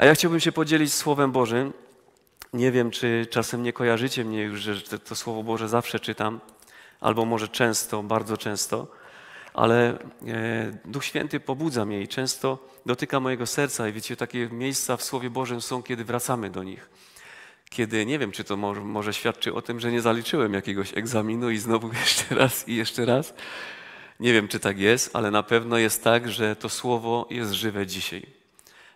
A ja chciałbym się podzielić Słowem Bożym. Nie wiem, czy czasem nie kojarzycie mnie już, że to, to Słowo Boże zawsze czytam, albo może często, bardzo często, ale e, Duch Święty pobudza mnie i często dotyka mojego serca. I wiecie, takie miejsca w Słowie Bożym są, kiedy wracamy do nich. Kiedy nie wiem, czy to może, może świadczy o tym, że nie zaliczyłem jakiegoś egzaminu i znowu jeszcze raz i jeszcze raz. Nie wiem, czy tak jest, ale na pewno jest tak, że to słowo jest żywe dzisiaj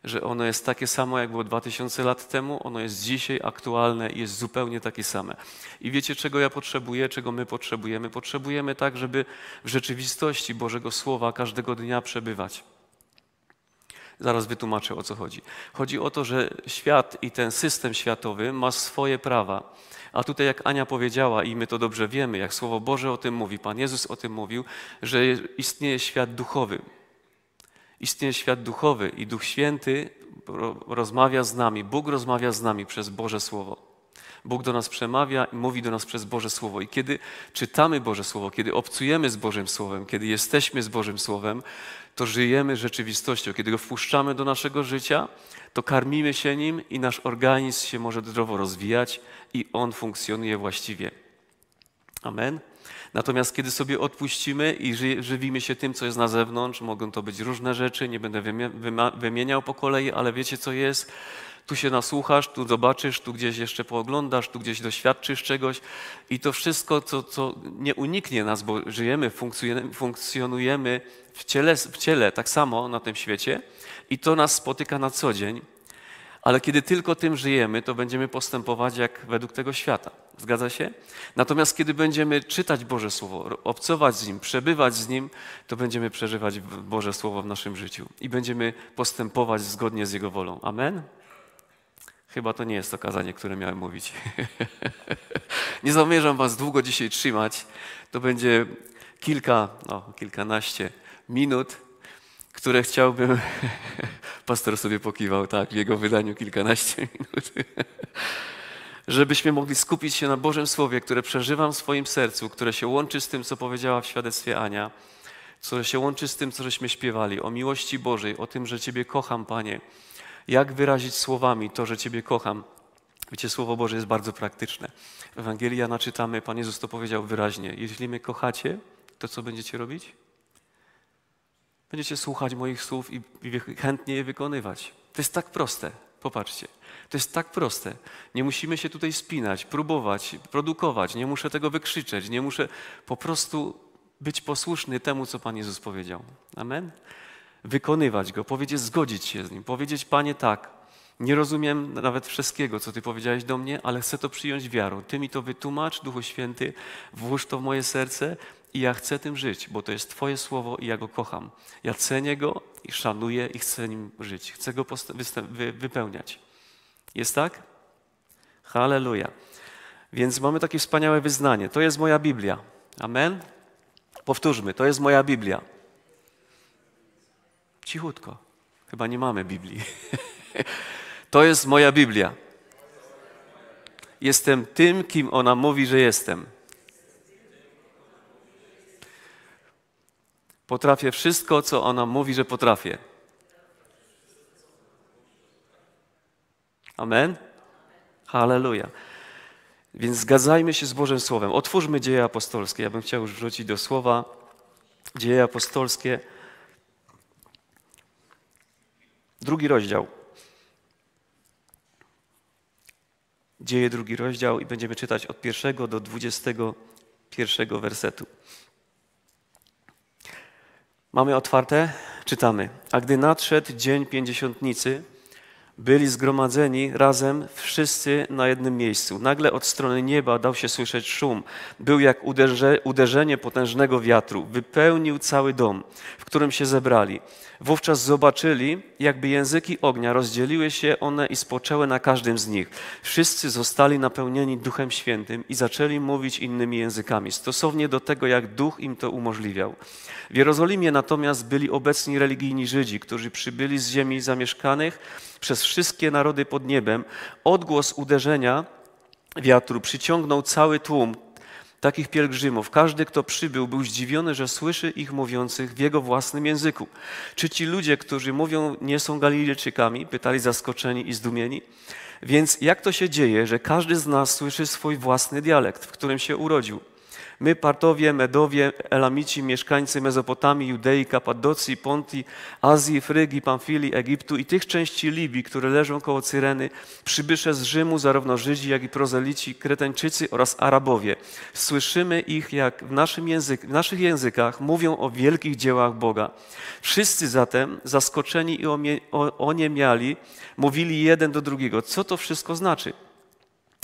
że ono jest takie samo, jak było 2000 lat temu, ono jest dzisiaj aktualne i jest zupełnie takie same. I wiecie, czego ja potrzebuję, czego my potrzebujemy? Potrzebujemy tak, żeby w rzeczywistości Bożego Słowa każdego dnia przebywać. Zaraz wytłumaczę o co chodzi. Chodzi o to, że świat i ten system światowy ma swoje prawa. A tutaj, jak Ania powiedziała, i my to dobrze wiemy, jak Słowo Boże o tym mówi, Pan Jezus o tym mówił, że istnieje świat duchowy, Istnieje świat duchowy i Duch Święty rozmawia z nami. Bóg rozmawia z nami przez Boże Słowo. Bóg do nas przemawia i mówi do nas przez Boże Słowo. I kiedy czytamy Boże Słowo, kiedy obcujemy z Bożym Słowem, kiedy jesteśmy z Bożym Słowem, to żyjemy rzeczywistością. Kiedy go wpuszczamy do naszego życia, to karmimy się nim i nasz organizm się może zdrowo rozwijać i on funkcjonuje właściwie. Amen. Natomiast kiedy sobie odpuścimy i ży, żywimy się tym, co jest na zewnątrz, mogą to być różne rzeczy, nie będę wymieniał po kolei, ale wiecie co jest? Tu się nasłuchasz, tu zobaczysz, tu gdzieś jeszcze pooglądasz, tu gdzieś doświadczysz czegoś i to wszystko, co, co nie uniknie nas, bo żyjemy, funkcjonujemy w ciele, w ciele tak samo na tym świecie i to nas spotyka na co dzień ale kiedy tylko tym żyjemy, to będziemy postępować jak według tego świata. Zgadza się? Natomiast kiedy będziemy czytać Boże Słowo, obcować z Nim, przebywać z Nim, to będziemy przeżywać Boże Słowo w naszym życiu i będziemy postępować zgodnie z Jego wolą. Amen? Chyba to nie jest to kazanie, które miałem mówić. nie zamierzam Was długo dzisiaj trzymać. To będzie kilka, no, kilkanaście minut które chciałbym. Pastor sobie pokiwał, tak, w jego wydaniu kilkanaście minut. Żebyśmy mogli skupić się na Bożym Słowie, które przeżywam w swoim sercu, które się łączy z tym, co powiedziała w świadectwie Ania, które się łączy z tym, co żeśmy śpiewali, o miłości Bożej, o tym, że Ciebie kocham, Panie. Jak wyrazić słowami to, że Ciebie kocham? Wiecie, Słowo Boże jest bardzo praktyczne. W Ewangelii Jana czytamy, Pan Jezus to powiedział wyraźnie. Jeśli mnie kochacie, to co będziecie robić? będziecie słuchać moich słów i, chętnie je wykonywać. To jest tak proste. Popatrzcie. To jest tak proste. Nie musimy się tutaj spinać, próbować, produkować. Nie muszę tego wykrzyczeć. Nie muszę po prostu być posłuszny temu, co Pan Jezus powiedział. Amen? Wykonywać go, powiedzieć, zgodzić się z nim, powiedzieć, Panie, tak. Nie rozumiem nawet wszystkiego, co Ty powiedziałeś do mnie, ale chcę to przyjąć wiarą. Ty mi to wytłumacz, Duchu Święty, włóż to w moje serce i ja chcę tym żyć, bo to jest Twoje słowo i ja go kocham. Ja cenię go i szanuję i chcę nim żyć. Chcę go wy wypełniać. Jest tak? Halleluja. Więc mamy takie wspaniałe wyznanie. To jest moja Biblia. Amen? Powtórzmy, to jest moja Biblia. Cichutko. Chyba nie mamy Biblii. to jest moja Biblia. Jestem tym, kim ona mówi, że jestem. Potrafię wszystko, co ona mówi, że potrafię. Amen? Hallelujah. Więc zgadzajmy się z Bożym Słowem. Otwórzmy dzieje apostolskie. Ja bym chciał już wrócić do słowa. Dzieje apostolskie. Drugi rozdział. Dzieje drugi rozdział i będziemy czytać od pierwszego do dwudziestego pierwszego wersetu. Mamy otwarte, czytamy. A gdy nadszedł dzień pięćdziesiątnicy, byli zgromadzeni razem wszyscy na jednym miejscu. Nagle od strony nieba dał się słyszeć szum. Był jak uderze, uderzenie potężnego wiatru. Wypełnił cały dom, w którym się zebrali. Wówczas zobaczyli, jakby języki ognia rozdzieliły się one i spoczęły na każdym z nich. Wszyscy zostali napełnieni Duchem Świętym i zaczęli mówić innymi językami, stosownie do tego, jak Duch im to umożliwiał. W Jerozolimie natomiast byli obecni religijni Żydzi, którzy przybyli z ziemi zamieszkanych, przez wszystkie narody pod niebem, odgłos uderzenia wiatru przyciągnął cały tłum takich pielgrzymów. Każdy, kto przybył, był zdziwiony, że słyszy ich mówiących w jego własnym języku. Czy ci ludzie, którzy mówią, nie są Galilejczykami? Pytali zaskoczeni i zdumieni. Więc jak to się dzieje, że każdy z nas słyszy swój własny dialekt, w którym się urodził? My, Partowie, Medowie, Elamici, mieszkańcy Mezopotamii, Judei, Kapadocji, Pontii, Azji, Frygi, Pamfilii, Egiptu i tych części Libii, które leżą koło Cyreny, przybysze z Rzymu, zarówno Żydzi, jak i prozelici, Kretańczycy oraz Arabowie. Słyszymy ich, jak w, naszym język, w naszych językach mówią o wielkich dziełach Boga. Wszyscy zatem, zaskoczeni i oniemiali, mówili jeden do drugiego, co to wszystko znaczy?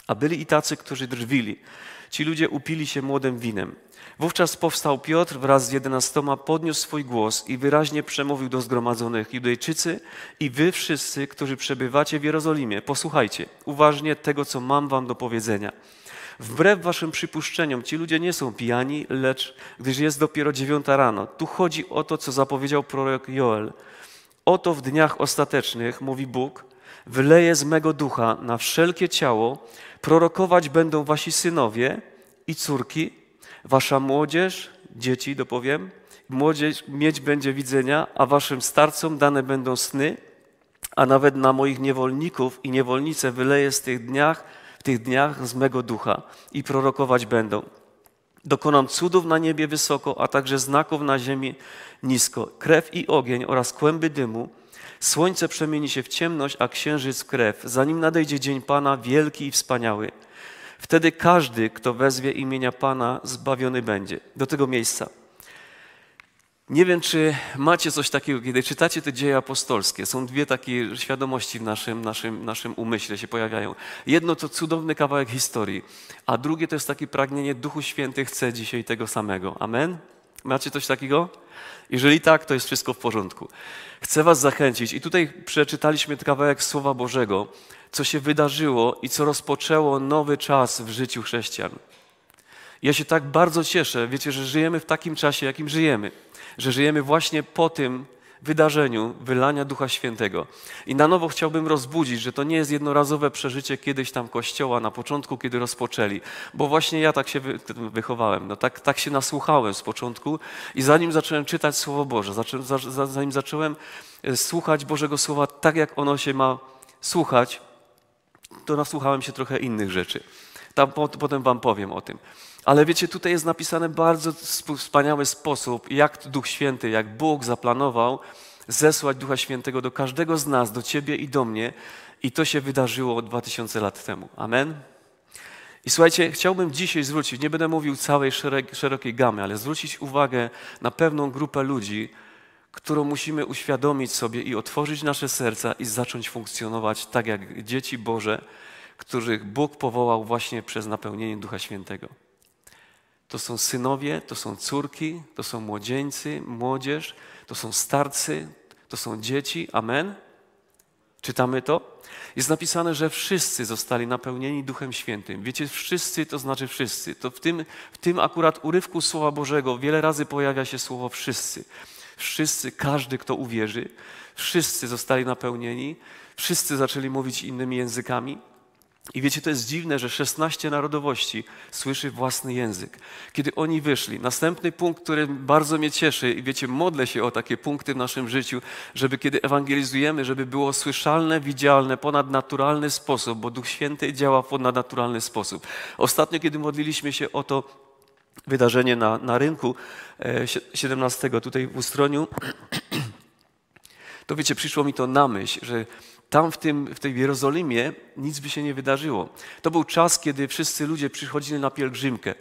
A byli i tacy, którzy drwili Ci ludzie upili się młodym winem. Wówczas powstał Piotr wraz z jedenastoma, podniósł swój głos i wyraźnie przemówił do zgromadzonych Judejczycy i wy wszyscy, którzy przebywacie w Jerozolimie, posłuchajcie uważnie tego, co mam wam do powiedzenia. Wbrew waszym przypuszczeniom, ci ludzie nie są pijani, lecz gdyż jest dopiero dziewiąta rano. Tu chodzi o to, co zapowiedział prorok Joel. Oto w dniach ostatecznych, mówi Bóg, wyleje z mego ducha na wszelkie ciało, Prorokować będą wasi synowie i córki, wasza młodzież, dzieci, dopowiem. Młodzież mieć będzie widzenia, a waszym starcom dane będą sny, a nawet na moich niewolników i niewolnice wyleję z tych dniach, w tych dniach z mego ducha i prorokować będą. Dokonam cudów na niebie wysoko, a także znaków na ziemi nisko, krew i ogień oraz kłęby dymu, Słońce przemieni się w ciemność, a księżyc w krew, zanim nadejdzie dzień Pana wielki i wspaniały. Wtedy każdy, kto wezwie imienia Pana, zbawiony będzie. Do tego miejsca. Nie wiem, czy macie coś takiego, kiedy czytacie te dzieje apostolskie. Są dwie takie świadomości w naszym, naszym, naszym umyśle się pojawiają. Jedno to cudowny kawałek historii, a drugie to jest takie pragnienie Duchu Święty chce dzisiaj tego samego. Amen? Macie coś takiego? Jeżeli tak, to jest wszystko w porządku. Chcę Was zachęcić, i tutaj przeczytaliśmy kawałek Słowa Bożego, co się wydarzyło i co rozpoczęło nowy czas w życiu chrześcijan. Ja się tak bardzo cieszę, wiecie, że żyjemy w takim czasie, jakim żyjemy, że żyjemy właśnie po tym, wydarzeniu wylania Ducha Świętego. I na nowo chciałbym rozbudzić, że to nie jest jednorazowe przeżycie kiedyś tam kościoła na początku, kiedy rozpoczęli, bo właśnie ja tak się wychowałem, no tak, tak się nasłuchałem z początku i zanim zacząłem czytać Słowo Boże, zanim zacząłem e, słuchać Bożego Słowa tak, jak ono się ma słuchać, to nasłuchałem się trochę innych rzeczy. Tam potem wam powiem o tym. Ale wiecie, tutaj jest napisany bardzo wspaniały sposób, jak Duch Święty, jak Bóg zaplanował zesłać Ducha Świętego do każdego z nas, do ciebie i do mnie. I to się wydarzyło 2000 lat temu. Amen. I słuchajcie, chciałbym dzisiaj zwrócić, nie będę mówił całej szereg, szerokiej gamy, ale zwrócić uwagę na pewną grupę ludzi, którą musimy uświadomić sobie i otworzyć nasze serca i zacząć funkcjonować tak jak dzieci Boże, których Bóg powołał właśnie przez napełnienie Ducha Świętego. To są synowie, to są córki, to są młodzieńcy, młodzież, to są starcy, to są dzieci. Amen. Czytamy to? Jest napisane, że wszyscy zostali napełnieni Duchem Świętym. Wiecie, wszyscy to znaczy wszyscy. To w tym, w tym akurat urywku Słowa Bożego wiele razy pojawia się słowo wszyscy. Wszyscy, każdy, kto uwierzy, wszyscy zostali napełnieni, wszyscy zaczęli mówić innymi językami. I wiecie, to jest dziwne, że 16 narodowości słyszy własny język. Kiedy oni wyszli, następny punkt, który bardzo mnie cieszy, i wiecie, modlę się o takie punkty w naszym życiu, żeby kiedy ewangelizujemy, żeby było słyszalne, widzialne, ponadnaturalny sposób, bo Duch Święty działa w ponadnaturalny sposób. Ostatnio, kiedy modliliśmy się o to wydarzenie na, na rynku 17 e, tutaj w Ustroniu, to wiecie, przyszło mi to na myśl, że tam w, tym, w tej Jerozolimie nic by się nie wydarzyło. To był czas, kiedy wszyscy ludzie przychodzili na pielgrzymkę.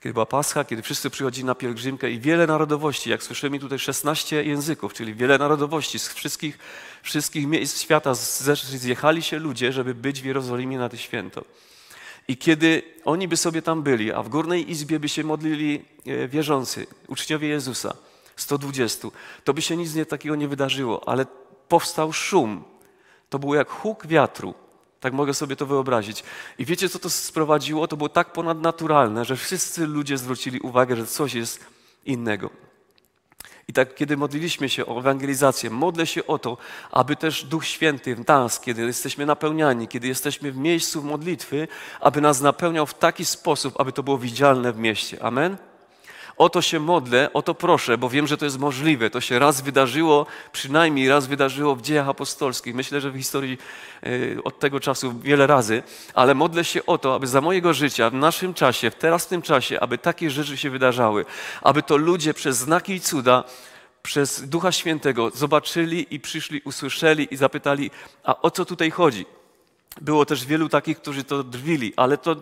Kiedy była Pascha, kiedy wszyscy przychodzili na pielgrzymkę i wiele narodowości, jak słyszymy tutaj 16 języków, czyli wiele narodowości z wszystkich, wszystkich miejsc świata zjechali się ludzie, żeby być w Jerozolimie na to święto. I kiedy oni by sobie tam byli, a w górnej izbie by się modlili e, wierzący, uczniowie Jezusa, 120, to by się nic nie, takiego nie wydarzyło, ale powstał szum. To było jak huk wiatru. Tak mogę sobie to wyobrazić. I wiecie, co to sprowadziło? To było tak ponadnaturalne, że wszyscy ludzie zwrócili uwagę, że coś jest innego. I tak, kiedy modliliśmy się o ewangelizację, modlę się o to, aby też Duch Święty w nas, kiedy jesteśmy napełniani, kiedy jesteśmy w miejscu modlitwy, aby nas napełniał w taki sposób, aby to było widzialne w mieście. Amen? O to się modlę, o to proszę, bo wiem, że to jest możliwe. To się raz wydarzyło, przynajmniej raz wydarzyło w dziejach apostolskich. Myślę, że w historii e, od tego czasu wiele razy, ale modlę się o to, aby za mojego życia, w naszym czasie, teraz w tym czasie, aby takie rzeczy się wydarzały, aby to ludzie przez znaki i cuda przez Ducha Świętego zobaczyli i przyszli, usłyszeli i zapytali, a o co tutaj chodzi? Było też wielu takich, którzy to drwili, ale to,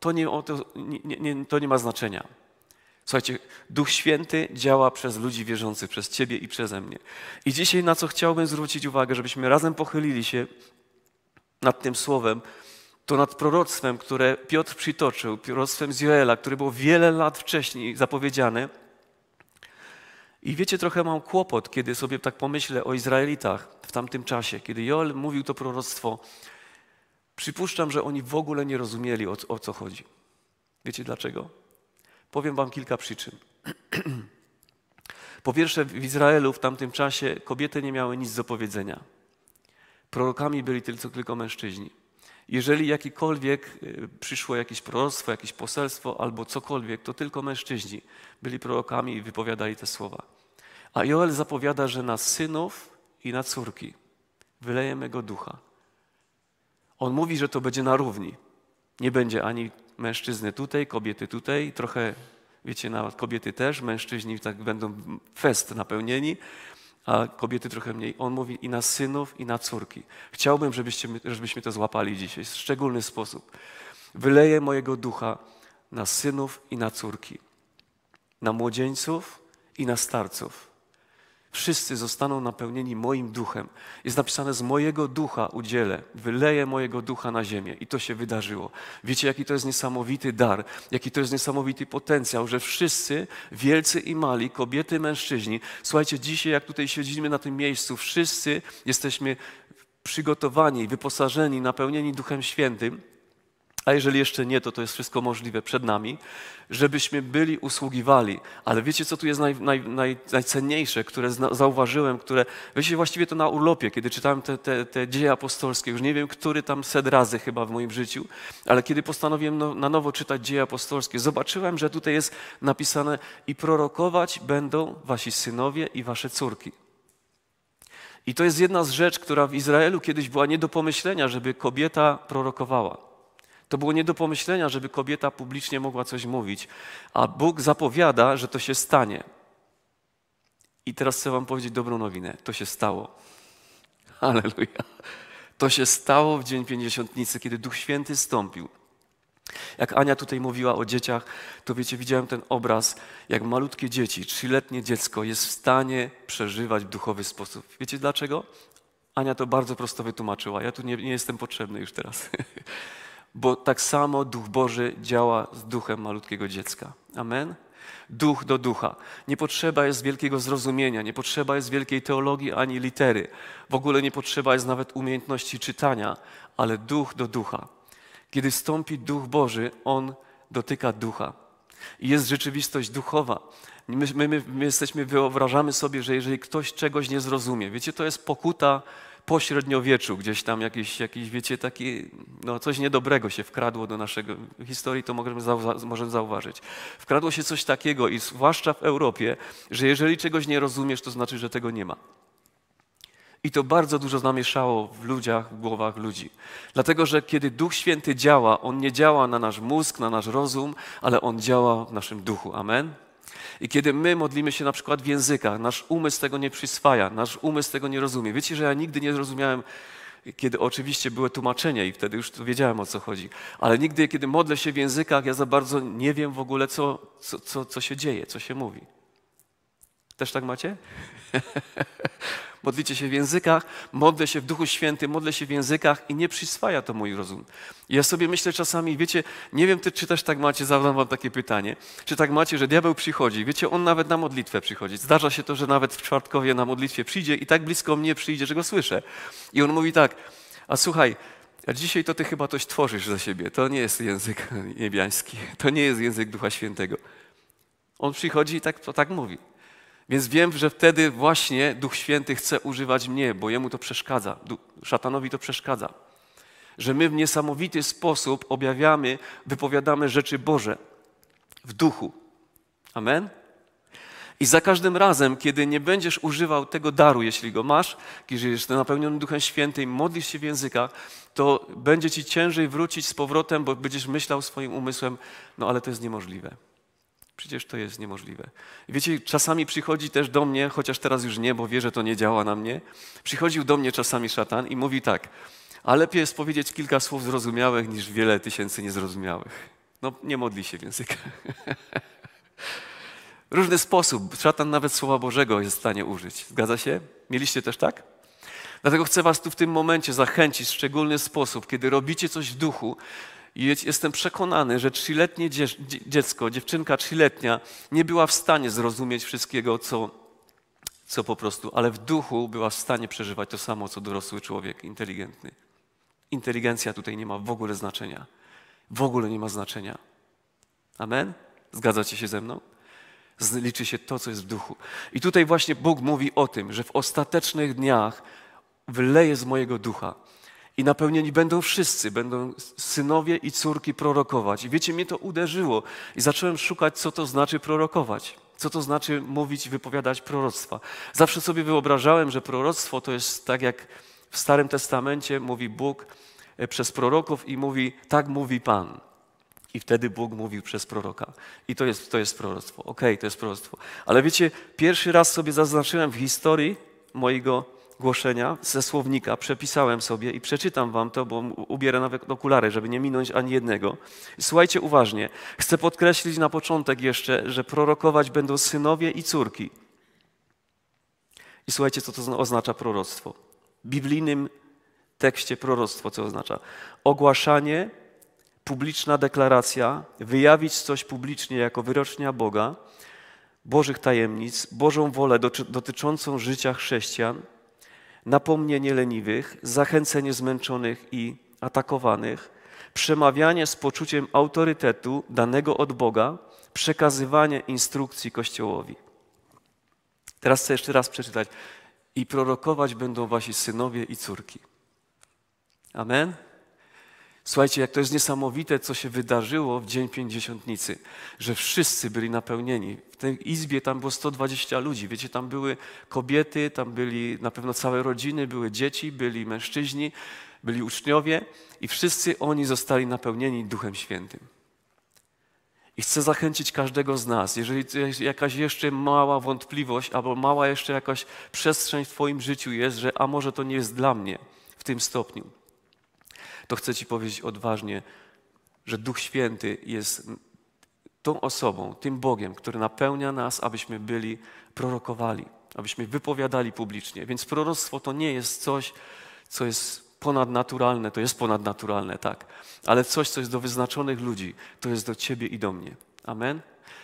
to, nie, to, nie, nie, to nie ma znaczenia. Słuchajcie, Duch Święty działa przez ludzi wierzących, przez Ciebie i przeze mnie. I dzisiaj na co chciałbym zwrócić uwagę, żebyśmy razem pochylili się nad tym słowem, to nad proroctwem, które Piotr przytoczył, proroctwem z Joela, które było wiele lat wcześniej zapowiedziane. I wiecie, trochę mam kłopot, kiedy sobie tak pomyślę o Izraelitach w tamtym czasie, kiedy Joel mówił to proroctwo. Przypuszczam, że oni w ogóle nie rozumieli, o, o co chodzi. Wiecie dlaczego? Powiem Wam kilka przyczyn. Po pierwsze, w Izraelu w tamtym czasie kobiety nie miały nic do powiedzenia. Prorokami byli tylko, tylko mężczyźni. Jeżeli jakikolwiek y, przyszło jakieś proroctwo, jakieś poselstwo albo cokolwiek, to tylko mężczyźni byli prorokami i wypowiadali te słowa. A Joel zapowiada, że na synów i na córki wyleje mego ducha. On mówi, że to będzie na równi. Nie będzie ani mężczyzny tutaj, kobiety tutaj, trochę, wiecie, nawet kobiety też, mężczyźni tak będą fest napełnieni, a kobiety trochę mniej. On mówi i na synów, i na córki. Chciałbym, żebyście, żebyśmy to złapali dzisiaj w szczególny sposób. Wyleję mojego ducha na synów i na córki, na młodzieńców i na starców Wszyscy zostaną napełnieni moim duchem. Jest napisane: Z mojego ducha udzielę, wyleję mojego ducha na ziemię. I to się wydarzyło. Wiecie, jaki to jest niesamowity dar, jaki to jest niesamowity potencjał, że wszyscy, wielcy i mali, kobiety, mężczyźni, słuchajcie, dzisiaj, jak tutaj siedzimy na tym miejscu, wszyscy jesteśmy przygotowani, wyposażeni, napełnieni duchem świętym a jeżeli jeszcze nie, to to jest wszystko możliwe przed nami, żebyśmy byli usługiwali. Ale wiecie, co tu jest naj, naj, naj, najcenniejsze, które zna, zauważyłem, które, wiecie, właściwie to na urlopie, kiedy czytałem te, te, te, dzieje apostolskie, już nie wiem, który tam set razy chyba w moim życiu, ale kiedy postanowiłem no, na nowo czytać dzieje apostolskie, zobaczyłem, że tutaj jest napisane i prorokować będą wasi synowie i wasze córki. I to jest jedna z rzeczy, która w Izraelu kiedyś była nie do pomyślenia, żeby kobieta prorokowała. To było nie do pomyślenia, żeby kobieta publicznie mogła coś mówić, a Bóg zapowiada, że to się stanie. I teraz chcę Wam powiedzieć dobrą nowinę. To się stało. Aleluja. To się stało w Dzień Pięćdziesiątnicy, kiedy Duch Święty stąpił. Jak Ania tutaj mówiła o dzieciach, to wiecie, widziałem ten obraz, jak malutkie dzieci, trzyletnie dziecko jest w stanie przeżywać w duchowy sposób. Wiecie dlaczego? Ania to bardzo prosto wytłumaczyła. Ja tu nie, nie jestem potrzebny już teraz. bo tak samo Duch Boży działa z duchem malutkiego dziecka. Amen? Duch do ducha. Nie potrzeba jest wielkiego zrozumienia, nie potrzeba jest wielkiej teologii ani litery. W ogóle nie potrzeba jest nawet umiejętności czytania, ale duch do ducha. Kiedy stąpi Duch Boży, On dotyka ducha. I jest rzeczywistość duchowa. My, my, my jesteśmy, wyobrażamy sobie, że jeżeli ktoś czegoś nie zrozumie, wiecie, to jest pokuta średniowieczu, gdzieś tam jakieś, jakieś wiecie, taki, no, coś niedobrego się wkradło do naszego historii, to możemy, zauwa możemy zauważyć. Wkradło się coś takiego, i zwłaszcza w Europie, że jeżeli czegoś nie rozumiesz, to znaczy, że tego nie ma. I to bardzo dużo zamieszało w ludziach, w głowach ludzi. Dlatego, że kiedy Duch Święty działa, on nie działa na nasz mózg, na nasz rozum, ale on działa w naszym duchu. Amen. I kiedy my modlimy się na przykład w językach, nasz umysł tego nie przyswaja, nasz umysł tego nie rozumie. Wiecie, że ja nigdy nie zrozumiałem, kiedy oczywiście były tłumaczenia i wtedy już wiedziałem o co chodzi, ale nigdy, kiedy modlę się w językach, ja za bardzo nie wiem w ogóle, co, co, co, co się dzieje, co się mówi. Też tak macie? Modlicie się w językach, modlę się w Duchu Świętym, modlę się w językach i nie przyswaja to mój rozum. Ja sobie myślę czasami, wiecie, nie wiem, czy też tak macie, zadam wam takie pytanie, czy tak macie, że diabeł przychodzi, wiecie, on nawet na modlitwę przychodzi. Zdarza się to, że nawet w czwartkowie na modlitwie przyjdzie i tak blisko mnie przyjdzie, że go słyszę. I on mówi tak, a słuchaj, a dzisiaj to ty chyba coś tworzysz za siebie, to nie jest język niebiański, to nie jest język Ducha Świętego. On przychodzi i tak, to tak mówi. Więc wiem, że wtedy właśnie Duch Święty chce używać mnie, bo jemu to przeszkadza, szatanowi to przeszkadza. Że my w niesamowity sposób objawiamy, wypowiadamy rzeczy Boże w duchu. Amen? I za każdym razem, kiedy nie będziesz używał tego daru, jeśli go masz, kiedy jesteś napełniony Duchem Świętym, modlisz się w językach, to będzie ci ciężej wrócić z powrotem, bo będziesz myślał swoim umysłem, no ale to jest niemożliwe. Przecież to jest niemożliwe. Wiecie, czasami przychodzi też do mnie, chociaż teraz już nie, bo wie, że to nie działa na mnie. Przychodził do mnie czasami szatan i mówi tak, a lepiej jest powiedzieć kilka słów zrozumiałych niż wiele tysięcy niezrozumiałych. No, nie modli się w językach. Różny sposób. Szatan nawet Słowa Bożego jest w stanie użyć. Zgadza się? Mieliście też tak? Dlatego chcę Was tu w tym momencie zachęcić w szczególny sposób, kiedy robicie coś w duchu, i jestem przekonany, że trzyletnie dziecko, dziewczynka trzyletnia nie była w stanie zrozumieć wszystkiego, co, co po prostu, ale w duchu była w stanie przeżywać to samo, co dorosły człowiek inteligentny. Inteligencja tutaj nie ma w ogóle znaczenia. W ogóle nie ma znaczenia. Amen? Zgadzacie się ze mną? Liczy się to, co jest w duchu. I tutaj właśnie Bóg mówi o tym, że w ostatecznych dniach wyleje z mojego ducha. I napełnieni będą wszyscy, będą synowie i córki prorokować. I wiecie, mnie to uderzyło i zacząłem szukać, co to znaczy prorokować. Co to znaczy mówić, wypowiadać proroctwa. Zawsze sobie wyobrażałem, że proroctwo to jest tak jak w Starym Testamencie mówi Bóg e, przez proroków i mówi, tak mówi Pan. I wtedy Bóg mówił przez proroka. I to jest, to jest proroctwo. Okej, okay, to jest proroctwo. Ale wiecie, pierwszy raz sobie zaznaczyłem w historii mojego głoszenia ze słownika przepisałem sobie i przeczytam wam to, bo ubierę nawet okulary, żeby nie minąć ani jednego. Słuchajcie uważnie. Chcę podkreślić na początek jeszcze, że prorokować będą synowie i córki. I słuchajcie, co to oznacza proroctwo. W biblijnym tekście proroctwo, co oznacza? Ogłaszanie, publiczna deklaracja, wyjawić coś publicznie jako wyrocznia Boga, Bożych tajemnic, Bożą wolę dotyczącą życia chrześcijan – napomnienie leniwych, zachęcenie zmęczonych i atakowanych, przemawianie z poczuciem autorytetu danego od Boga, przekazywanie instrukcji Kościołowi. Teraz chcę jeszcze raz przeczytać. I prorokować będą wasi synowie i córki. Amen. Słuchajcie, jak to jest niesamowite, co się wydarzyło w Dzień Pięćdziesiątnicy, że wszyscy byli napełnieni. W tej izbie tam było 120 ludzi. Wiecie, tam były kobiety, tam byli na pewno całe rodziny, były dzieci, byli mężczyźni, byli uczniowie i wszyscy oni zostali napełnieni Duchem Świętym. I chcę zachęcić każdego z nas, jeżeli jest jakaś jeszcze mała wątpliwość albo mała jeszcze jakaś przestrzeń w Twoim życiu jest, że a może to nie jest dla mnie w tym stopniu to chcę Ci powiedzieć odważnie, że Duch Święty jest tą osobą, tym Bogiem, który napełnia nas, abyśmy byli prorokowali, abyśmy wypowiadali publicznie. Więc proroctwo to nie jest coś, co jest ponadnaturalne, to jest ponadnaturalne, tak, ale coś, co jest do wyznaczonych ludzi, to jest do Ciebie i do mnie. Amen.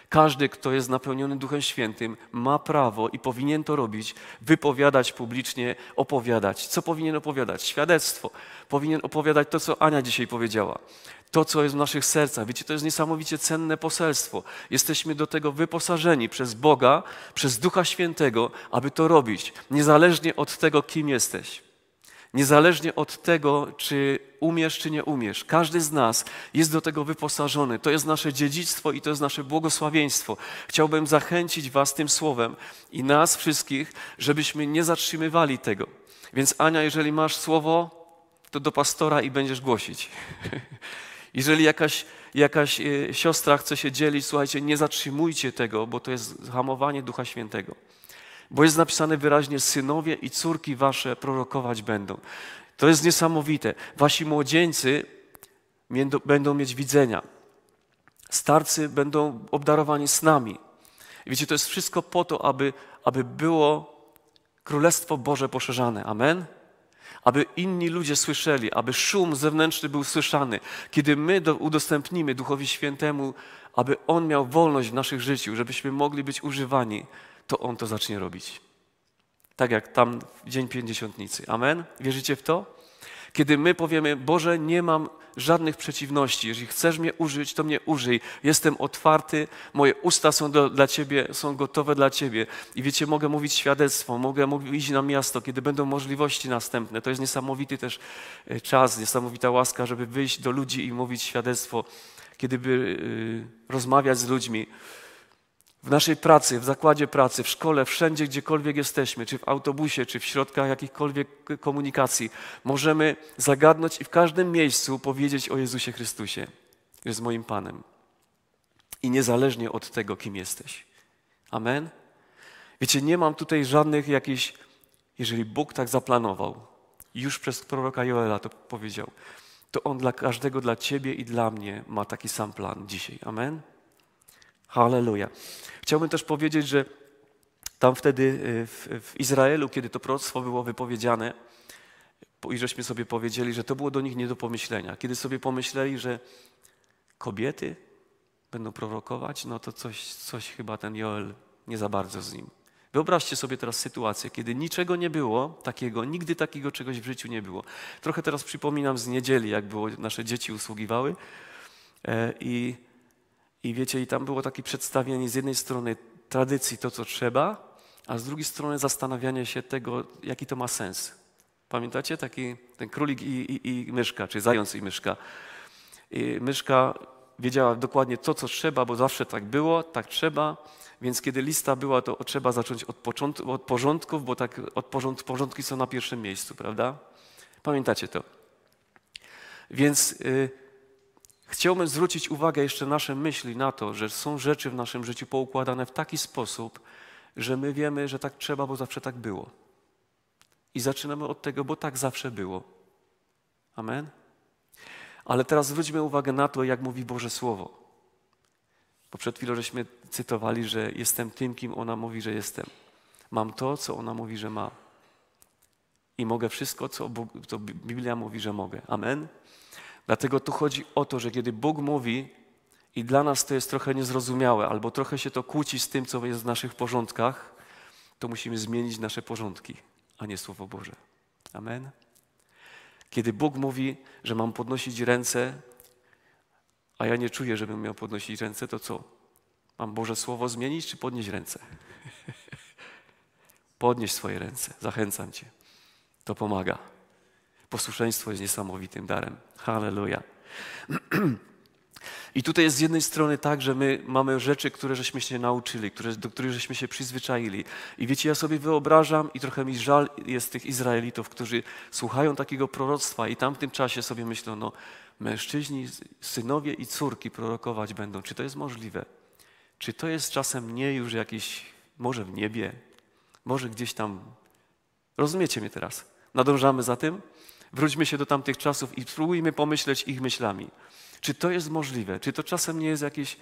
Każdy, kto jest napełniony Duchem Świętym, ma prawo i powinien to robić, wypowiadać publicznie, opowiadać. Co powinien opowiadać? Świadectwo. Powinien opowiadać to, co Ania dzisiaj powiedziała. To, co jest w naszych sercach. Wiecie, to jest niesamowicie cenne poselstwo. Jesteśmy do tego wyposażeni przez Boga, przez Ducha Świętego, aby to robić, niezależnie od tego, kim jesteś. Niezależnie od tego, czy umiesz, czy nie umiesz, każdy z nas jest do tego wyposażony. To jest nasze dziedzictwo i to jest nasze błogosławieństwo. Chciałbym zachęcić Was tym słowem i nas wszystkich, żebyśmy nie zatrzymywali tego. Więc Ania, jeżeli masz słowo, to do pastora i będziesz głosić. jeżeli jakaś, jakaś e, siostra chce się dzielić, słuchajcie, nie zatrzymujcie tego, bo to jest hamowanie Ducha Świętego. Bo jest napisane wyraźnie, synowie i córki wasze prorokować będą. To jest niesamowite. Wasi młodzieńcy będą mieć widzenia. Starcy będą obdarowani snami. wiecie, to jest wszystko po to, aby, aby było Królestwo Boże poszerzane. Amen? Aby inni ludzie słyszeli, aby szum zewnętrzny był słyszany. Kiedy my do, udostępnimy Duchowi Świętemu, aby On miał wolność w naszych życiu, żebyśmy mogli być używani to On to zacznie robić. Tak jak tam w Dzień Pięćdziesiątnicy. Amen? Wierzycie w to? Kiedy my powiemy, Boże, nie mam żadnych przeciwności, jeżeli chcesz mnie użyć, to mnie użyj. Jestem otwarty, moje usta są do, dla Ciebie, są gotowe dla Ciebie. I wiecie, mogę mówić świadectwo, mogę iść na miasto, kiedy będą możliwości następne. To jest niesamowity też e, czas, niesamowita łaska, żeby wyjść do ludzi i mówić świadectwo, kiedy by y, rozmawiać z ludźmi w naszej pracy, w zakładzie pracy, w szkole, wszędzie, gdziekolwiek jesteśmy, czy w autobusie, czy w środkach jakichkolwiek komunikacji, możemy zagadnąć i w każdym miejscu powiedzieć o Jezusie Chrystusie. Jest moim Panem. I niezależnie od tego, kim jesteś. Amen? Wiecie, nie mam tutaj żadnych jakichś, jeżeli Bóg tak zaplanował, już przez proroka Joela to powiedział, to On dla każdego, dla Ciebie i dla mnie ma taki sam plan dzisiaj. Amen? Halleluja. Chciałbym też powiedzieć, że tam wtedy y, w, w Izraelu, kiedy to proroctwo było wypowiedziane, i żeśmy sobie powiedzieli, że to było do nich nie do pomyślenia. Kiedy sobie pomyśleli, że kobiety będą prorokować, no to coś, coś chyba ten Joel nie za bardzo z nim. Wyobraźcie sobie teraz sytuację, kiedy niczego nie było takiego, nigdy takiego czegoś w życiu nie było. Trochę teraz przypominam z niedzieli, jak było, nasze dzieci usługiwały e, i i wiecie, i tam było takie przedstawienie z jednej strony tradycji, to co trzeba, a z drugiej strony zastanawianie się tego, jaki to ma sens. Pamiętacie taki ten królik i, i, i myszka, czy zając i myszka. I myszka wiedziała dokładnie to, co trzeba, bo zawsze tak było, tak trzeba. Więc kiedy lista była, to trzeba zacząć od, począt od porządków, bo tak od porząd, porządki są na pierwszym miejscu, prawda? Pamiętacie to. Więc. Yy, Chciałbym zwrócić uwagę jeszcze nasze myśli na to, że są rzeczy w naszym życiu poukładane w taki sposób, że my wiemy, że tak trzeba, bo zawsze tak było. I zaczynamy od tego, bo tak zawsze było. Amen? Ale teraz zwróćmy uwagę na to, jak mówi Boże Słowo. Bo przed chwilą żeśmy cytowali, że jestem tym, kim ona mówi, że jestem. Mam to, co ona mówi, że ma. I mogę wszystko, co, Bóg, co Biblia mówi, że mogę. Amen? Dlatego tu chodzi o to, że kiedy Bóg mówi, i dla nas to jest trochę niezrozumiałe, albo trochę się to kłóci z tym, co jest w naszych porządkach, to musimy zmienić nasze porządki, a nie Słowo Boże. Amen. Kiedy Bóg mówi, że mam podnosić ręce, a ja nie czuję, żebym miał podnosić ręce, to co? Mam Boże Słowo zmienić czy podnieść ręce? Podnieś swoje ręce, zachęcam Cię. To pomaga. Posłuszeństwo jest niesamowitym darem. Halleluja. I tutaj jest z jednej strony tak, że my mamy rzeczy, które żeśmy się nauczyli, które, do których żeśmy się przyzwyczaili. I wiecie, ja sobie wyobrażam i trochę mi żal jest tych Izraelitów, którzy słuchają takiego proroctwa i tam w tym czasie sobie myślą, no mężczyźni, synowie i córki prorokować będą. Czy to jest możliwe? Czy to jest czasem nie już jakiś, może w niebie, może gdzieś tam. Rozumiecie mnie teraz? Nadążamy za tym? Wróćmy się do tamtych czasów i spróbujmy pomyśleć ich myślami. Czy to jest możliwe? Czy to czasem nie jest jakieś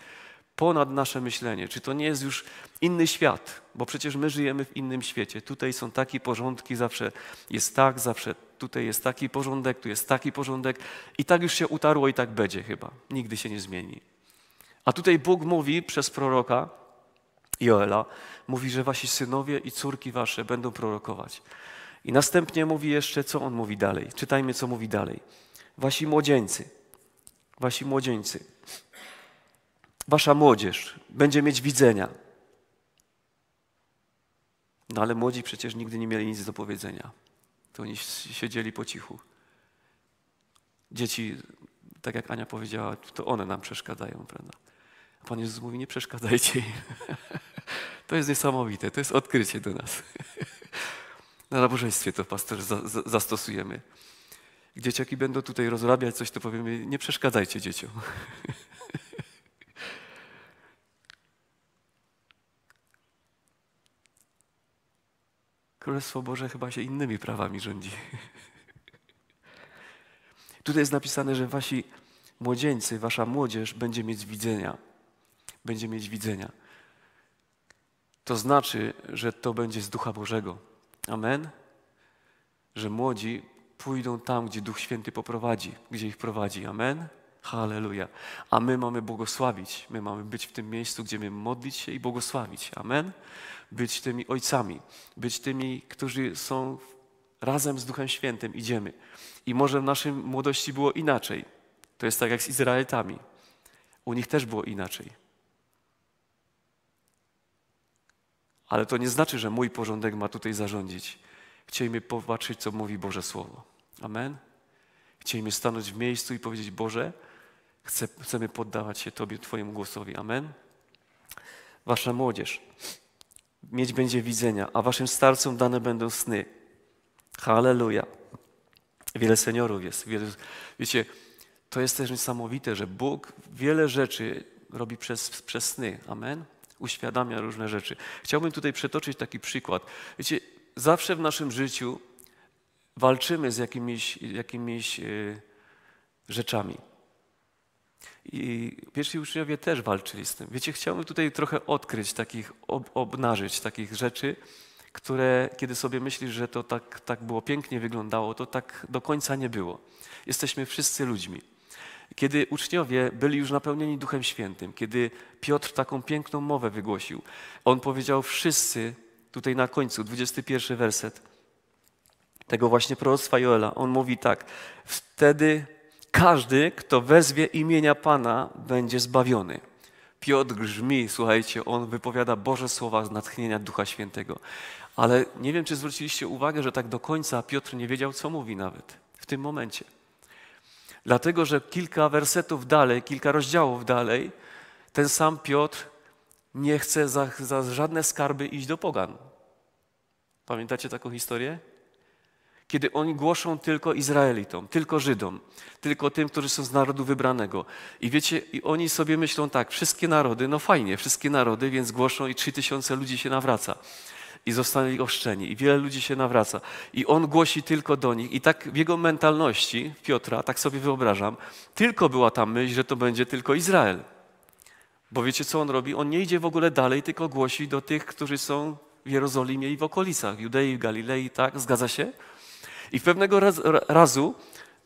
ponad nasze myślenie? Czy to nie jest już inny świat? Bo przecież my żyjemy w innym świecie. Tutaj są takie porządki, zawsze jest tak, zawsze tutaj jest taki porządek, tu jest taki porządek. I tak już się utarło i tak będzie chyba. Nigdy się nie zmieni. A tutaj Bóg mówi przez proroka Joela, mówi, że wasi synowie i córki wasze będą prorokować. I następnie mówi jeszcze, co on mówi dalej. Czytajmy, co mówi dalej. Wasi młodzieńcy, wasi młodzieńcy, wasza młodzież będzie mieć widzenia. No ale młodzi przecież nigdy nie mieli nic do powiedzenia. To oni siedzieli po cichu. Dzieci, tak jak Ania powiedziała, to one nam przeszkadzają, prawda? A Pan Jezus mówi, nie przeszkadzajcie im. to jest niesamowite, to jest odkrycie do nas. Na nabożeństwie to, pastor, za, za, zastosujemy. Dzieciaki będą tutaj rozrabiać coś, to powiemy, nie przeszkadzajcie dzieciom. Królestwo Boże chyba się innymi prawami rządzi. Tutaj jest napisane, że wasi młodzieńcy, wasza młodzież będzie mieć widzenia. Będzie mieć widzenia. To znaczy, że to będzie z Ducha Bożego. Amen? Że młodzi pójdą tam, gdzie Duch Święty poprowadzi, gdzie ich prowadzi. Amen? Hallelujah. A my mamy błogosławić. My mamy być w tym miejscu, gdzie my modlić się i błogosławić. Amen? Być tymi ojcami, być tymi, którzy są razem z Duchem Świętym, idziemy. I może w naszej młodości było inaczej. To jest tak jak z Izraelitami. U nich też było inaczej. Ale to nie znaczy, że mój porządek ma tutaj zarządzić. Chcielibyśmy popatrzeć, co mówi Boże Słowo. Amen. Chcielibyśmy stanąć w miejscu i powiedzieć: Boże, chcę, chcemy poddawać się Tobie, Twojemu głosowi. Amen. Wasza młodzież mieć będzie widzenia, a Waszym starcom dane będą sny. Halleluja. Wiele seniorów jest. Wiele, wiecie, to jest też niesamowite, że Bóg wiele rzeczy robi przez, przez sny. Amen uświadamia różne rzeczy. Chciałbym tutaj przytoczyć taki przykład. Wiecie, zawsze w naszym życiu walczymy z jakimiś, jakimiś e, rzeczami. I pierwsi uczniowie też walczyli z tym. Wiecie, chciałbym tutaj trochę odkryć takich, ob, obnażyć takich rzeczy, które kiedy sobie myślisz, że to tak, tak było pięknie wyglądało, to tak do końca nie było. Jesteśmy wszyscy ludźmi. Kiedy uczniowie byli już napełnieni Duchem Świętym, kiedy Piotr taką piękną mowę wygłosił, on powiedział: Wszyscy, tutaj na końcu, 21 werset tego właśnie proroctwa Joela, on mówi tak: Wtedy każdy, kto wezwie imienia Pana, będzie zbawiony. Piotr grzmi, słuchajcie, on wypowiada Boże słowa z natchnienia Ducha Świętego. Ale nie wiem, czy zwróciliście uwagę, że tak do końca Piotr nie wiedział, co mówi nawet w tym momencie. Dlatego, że kilka wersetów dalej, kilka rozdziałów dalej, ten sam Piotr nie chce za, za żadne skarby iść do Pogan. Pamiętacie taką historię? Kiedy oni głoszą tylko Izraelitom, tylko Żydom, tylko tym, którzy są z narodu wybranego. I wiecie, i oni sobie myślą tak, wszystkie narody, no fajnie, wszystkie narody, więc głoszą i trzy tysiące ludzi się nawraca i zostali oszczeni. i wiele ludzi się nawraca i on głosi tylko do nich i tak w jego mentalności, Piotra, tak sobie wyobrażam, tylko była ta myśl, że to będzie tylko Izrael. Bo wiecie, co on robi? On nie idzie w ogóle dalej, tylko głosi do tych, którzy są w Jerozolimie i w okolicach, Judei, Galilei, tak? Zgadza się? I pewnego razu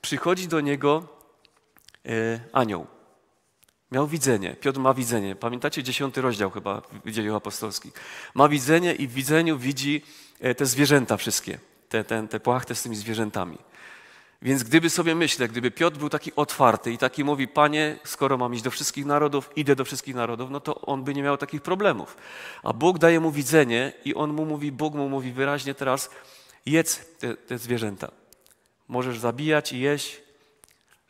przychodzi do niego e, anioł. Miał widzenie. Piotr ma widzenie. Pamiętacie dziesiąty rozdział chyba dziejów apostolskich. Ma widzenie i w widzeniu widzi e, te zwierzęta wszystkie, te, te, te z tymi zwierzętami. Więc gdyby sobie myślę, gdyby Piotr był taki otwarty i taki mówi, panie, skoro mam iść do wszystkich narodów, idę do wszystkich narodów, no to on by nie miał takich problemów. A Bóg daje mu widzenie i on mu mówi, Bóg mu mówi wyraźnie teraz, jedz te, te zwierzęta. Możesz zabijać i jeść,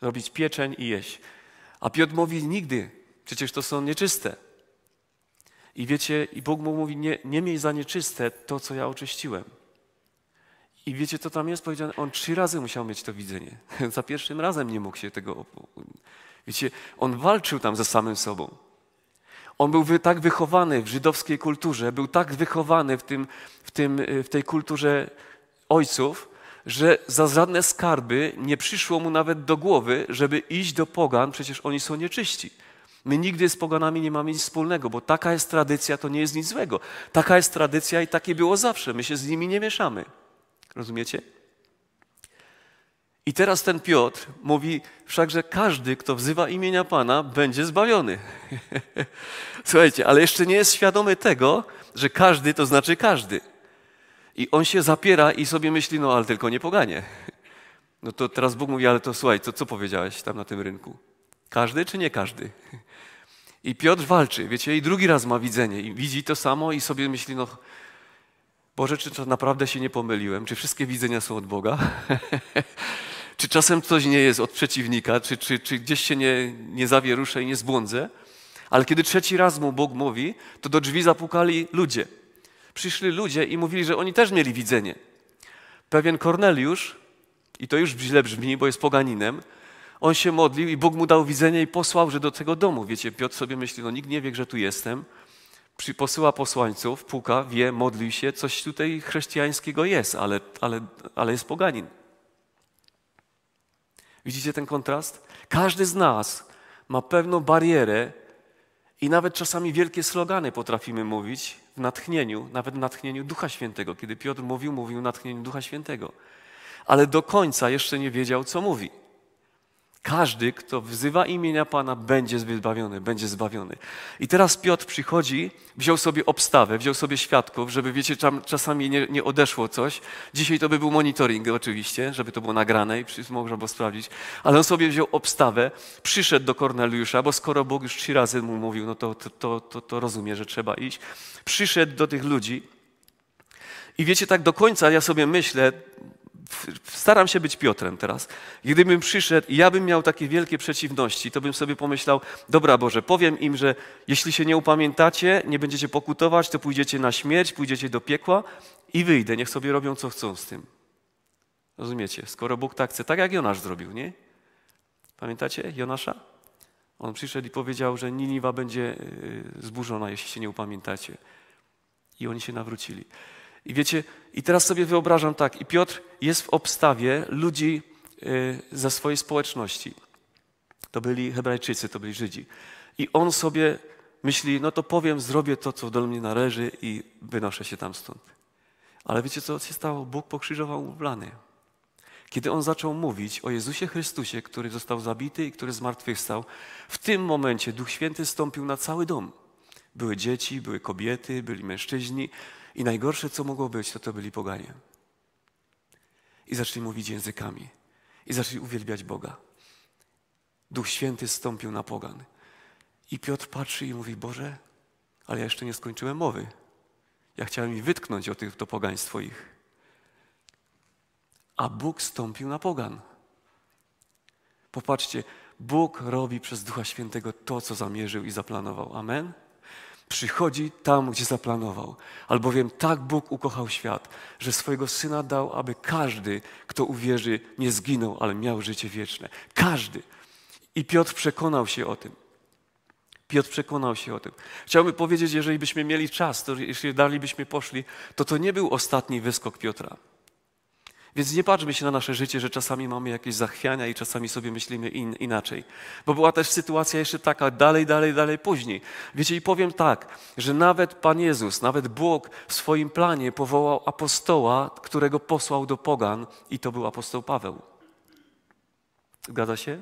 robić pieczeń i jeść. A Piotr mówi nigdy, przecież to są nieczyste. I wiecie, i Bóg mu mówi, nie, nie miej za nieczyste to, co ja oczyściłem. I wiecie, co tam jest powiedziane? On trzy razy musiał mieć to widzenie. za pierwszym razem nie mógł się tego... Wiecie, on walczył tam ze samym sobą. On był tak wychowany w żydowskiej kulturze, był tak wychowany w, tym, w, tym, y, w tej kulturze ojców, że za żadne skarby nie przyszło mu nawet do głowy, żeby iść do pogan, przecież oni są nieczyści. My nigdy z poganami nie mamy nic wspólnego, bo taka jest tradycja, to nie jest nic złego. Taka jest tradycja i takie było zawsze. My się z nimi nie mieszamy. Rozumiecie? I teraz ten Piotr mówi wszakże każdy, kto wzywa imienia Pana, będzie zbawiony. Słuchajcie, ale jeszcze nie jest świadomy tego, że każdy to znaczy każdy. I on się zapiera i sobie myśli, no ale tylko nie poganie. No to teraz Bóg mówi, ale to słuchaj, to co powiedziałeś tam na tym rynku? Każdy czy nie każdy? I Piotr walczy, wiecie, i drugi raz ma widzenie i widzi to samo i sobie myśli, no Boże, czy to naprawdę się nie pomyliłem? Czy wszystkie widzenia są od Boga? czy czasem coś nie jest od przeciwnika? Czy, czy, czy gdzieś się nie, nie zawieruszę i nie zbłądzę? Ale kiedy trzeci raz mu Bóg mówi, to do drzwi zapukali ludzie – przyszli ludzie i mówili, że oni też mieli widzenie. Pewien Korneliusz, i to już źle brzmi, bo jest poganinem, on się modlił i Bóg mu dał widzenie i posłał, że do tego domu. Wiecie, Piotr sobie myśli, no nikt nie wie, że tu jestem. Posyła posłańców, puka, wie, modlił się, coś tutaj chrześcijańskiego jest, ale, ale, ale jest poganin. Widzicie ten kontrast? Każdy z nas ma pewną barierę i nawet czasami wielkie slogany potrafimy mówić, w natchnieniu, nawet w natchnieniu Ducha Świętego. Kiedy Piotr mówił, mówił natchnieniu Ducha Świętego. Ale do końca jeszcze nie wiedział, co mówi. Każdy, kto wzywa imienia Pana, będzie zbawiony, będzie zbawiony. I teraz Piotr przychodzi, wziął sobie obstawę, wziął sobie świadków, żeby, wiecie, czasami nie, nie odeszło coś. Dzisiaj to by był monitoring oczywiście, żeby to było nagrane i można było sprawdzić. Ale on sobie wziął obstawę, przyszedł do Korneliusza, bo skoro Bóg już trzy razy mu mówił, no to, to, to, to, to rozumie, że trzeba iść. Przyszedł do tych ludzi i wiecie, tak do końca ja sobie myślę, Staram się być Piotrem teraz. Gdybym przyszedł i ja bym miał takie wielkie przeciwności, to bym sobie pomyślał, dobra Boże, powiem im, że jeśli się nie upamiętacie, nie będziecie pokutować, to pójdziecie na śmierć, pójdziecie do piekła i wyjdę. Niech sobie robią, co chcą z tym. Rozumiecie? Skoro Bóg tak chce, tak jak Jonasz zrobił, nie? Pamiętacie Jonasza? On przyszedł i powiedział, że Niniwa będzie y, zburzona, jeśli się nie upamiętacie. I oni się nawrócili. I wiecie, i teraz sobie wyobrażam tak, i Piotr jest w obstawie ludzi y, ze swojej społeczności. To byli Hebrajczycy, to byli Żydzi. I on sobie myśli, no to powiem, zrobię to, co do mnie należy i wynoszę się tam stąd. Ale wiecie, co się stało? Bóg pokrzyżował mu plany. Kiedy on zaczął mówić o Jezusie Chrystusie, który został zabity i który zmartwychwstał, w tym momencie Duch Święty stąpił na cały dom. Były dzieci, były kobiety, byli mężczyźni, i najgorsze, co mogło być, to to byli poganie. I zaczęli mówić językami. I zaczęli uwielbiać Boga. Duch Święty stąpił na pogan. I Piotr patrzy i mówi, Boże, ale ja jeszcze nie skończyłem mowy. Ja chciałem mi wytknąć o tych, to pogaństwo ich. A Bóg stąpił na pogan. Popatrzcie, Bóg robi przez Ducha Świętego to, co zamierzył i zaplanował. Amen? Przychodzi tam, gdzie zaplanował, albowiem tak Bóg ukochał świat, że swojego syna dał, aby każdy, kto uwierzy, nie zginął, ale miał życie wieczne. Każdy. I Piotr przekonał się o tym. Piotr przekonał się o tym. Chciałbym powiedzieć, jeżeli byśmy mieli czas, to jeśli dalibyśmy poszli, to to nie był ostatni wyskok Piotra. Więc nie patrzmy się na nasze życie, że czasami mamy jakieś zachwiania i czasami sobie myślimy in, inaczej. Bo była też sytuacja jeszcze taka dalej, dalej, dalej później. Wiecie, i powiem tak, że nawet Pan Jezus, nawet Bóg w swoim planie powołał apostoła, którego posłał do pogan i to był apostoł Paweł. Zgadza się?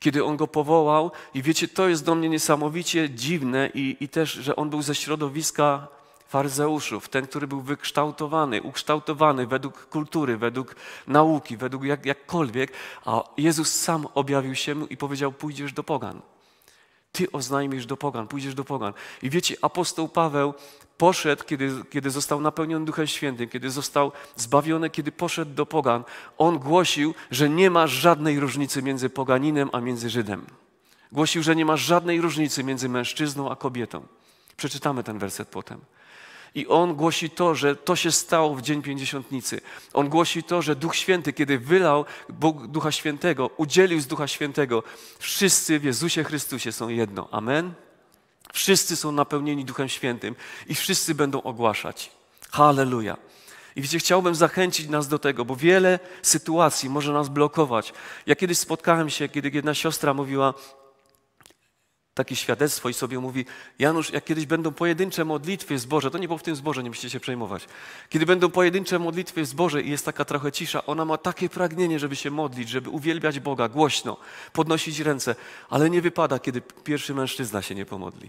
Kiedy on go powołał, i wiecie, to jest do mnie niesamowicie dziwne, i, i też, że on był ze środowiska faryzeuszów, ten, który był wykształtowany, ukształtowany według kultury, według nauki, według jak, jakkolwiek, a Jezus sam objawił się mu i powiedział: Pójdziesz do Pogan. Ty oznajmisz do Pogan, pójdziesz do Pogan. I wiecie, apostoł Paweł poszedł, kiedy, kiedy został napełniony Duchem Świętym, kiedy został zbawiony, kiedy poszedł do Pogan. On głosił, że nie ma żadnej różnicy między Poganinem a między Żydem. Głosił, że nie ma żadnej różnicy między mężczyzną a kobietą. Przeczytamy ten werset potem. I on głosi to, że to się stało w Dzień Pięćdziesiątnicy. On głosi to, że Duch Święty, kiedy wylał Bóg Ducha Świętego, udzielił z Ducha Świętego, wszyscy w Jezusie Chrystusie są jedno. Amen? Wszyscy są napełnieni Duchem Świętym i wszyscy będą ogłaszać. Halleluja. I wiecie, chciałbym zachęcić nas do tego, bo wiele sytuacji może nas blokować. Ja kiedyś spotkałem się, kiedy jedna siostra mówiła, takie świadectwo i sobie mówi, Janusz, jak kiedyś będą pojedyncze modlitwy w zborze, to nie było w tym zborze, nie musicie się przejmować. Kiedy będą pojedyncze modlitwy w zborze i jest taka trochę cisza, ona ma takie pragnienie, żeby się modlić, żeby uwielbiać Boga głośno, podnosić ręce, ale nie wypada, kiedy pierwszy mężczyzna się nie pomodli.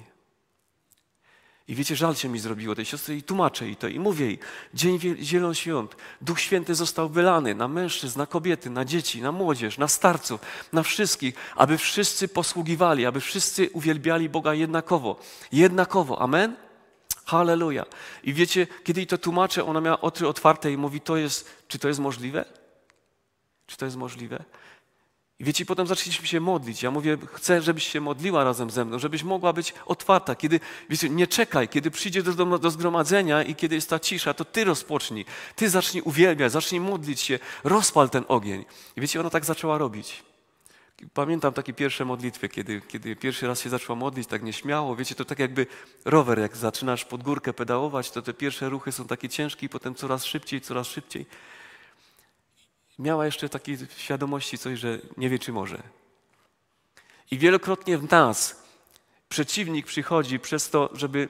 I wiecie, żal się mi zrobiło tej siostry i tłumaczę jej to i mówię jej, Dzień Zielon Świąt, Duch Święty został wylany na mężczyzn, na kobiety, na dzieci, na młodzież, na starców, na wszystkich, aby wszyscy posługiwali, aby wszyscy uwielbiali Boga jednakowo. Jednakowo, amen? Halleluja. I wiecie, kiedy jej to tłumaczę, ona miała oczy otwarte i mówi, to jest, czy to jest możliwe? Czy to jest możliwe? I wiecie, potem zaczęliśmy się modlić. Ja mówię, chcę, żebyś się modliła razem ze mną, żebyś mogła być otwarta. Kiedy, wiecie, nie czekaj, kiedy przyjdzie do, do, do zgromadzenia i kiedy jest ta cisza, to ty rozpocznij. Ty zacznij uwielbiać, zacznij modlić się, rozpal ten ogień. I wiecie, ona tak zaczęła robić. Pamiętam takie pierwsze modlitwy, kiedy, kiedy pierwszy raz się zaczęła modlić, tak nieśmiało. Wiecie, to tak jakby rower, jak zaczynasz pod górkę pedałować, to te pierwsze ruchy są takie ciężkie i potem coraz szybciej, coraz szybciej miała jeszcze takiej świadomości coś, że nie wie, czy może. I wielokrotnie w nas przeciwnik przychodzi przez to, żeby,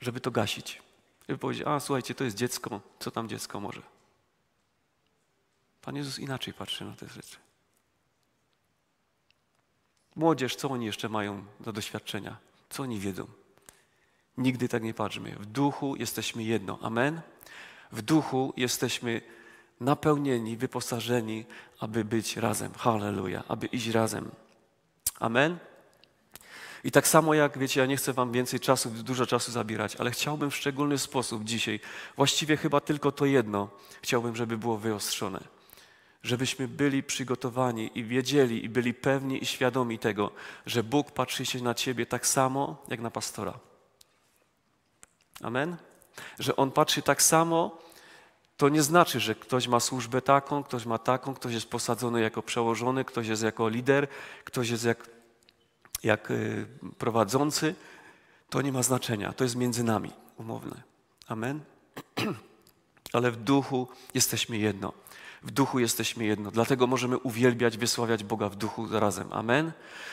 żeby to gasić. Żeby powiedzieć, a słuchajcie, to jest dziecko, co tam dziecko może. Pan Jezus inaczej patrzy na te rzeczy. Młodzież, co oni jeszcze mają do doświadczenia? Co oni wiedzą? Nigdy tak nie patrzmy. W duchu jesteśmy jedno. Amen? W duchu jesteśmy napełnieni, wyposażeni, aby być razem. Halleluja, aby iść razem. Amen. I tak samo jak wiecie, ja nie chcę Wam więcej czasu, dużo czasu zabierać, ale chciałbym w szczególny sposób dzisiaj, właściwie chyba tylko to jedno, chciałbym, żeby było wyostrzone. Żebyśmy byli przygotowani i wiedzieli, i byli pewni i świadomi tego, że Bóg patrzy się na Ciebie tak samo jak na pastora. Amen? Że On patrzy tak samo to nie znaczy, że ktoś ma służbę taką, ktoś ma taką, ktoś jest posadzony jako przełożony, ktoś jest jako lider, ktoś jest jak, jak y, prowadzący. To nie ma znaczenia. To jest między nami umowne. Amen. Ale w duchu jesteśmy jedno. W duchu jesteśmy jedno, dlatego możemy uwielbiać, wysławiać Boga w duchu razem. Amen?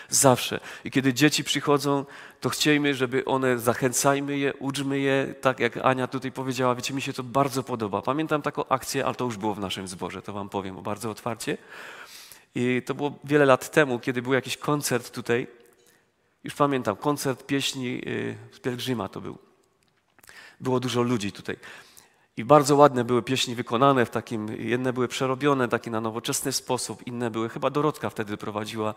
Zawsze. I kiedy dzieci przychodzą, to chciejmy, żeby one, zachęcajmy je, uczmy je, tak jak Ania tutaj powiedziała, wiecie, mi się to bardzo podoba. Pamiętam taką akcję, ale to już było w naszym zborze, to wam powiem bardzo otwarcie. I to było wiele lat temu, kiedy był jakiś koncert tutaj, już pamiętam, koncert pieśni z y, pielgrzyma to był. Było dużo ludzi tutaj. I bardzo ładne były pieśni wykonane w takim, jedne były przerobione taki na nowoczesny sposób, inne były, chyba Dorotka wtedy prowadziła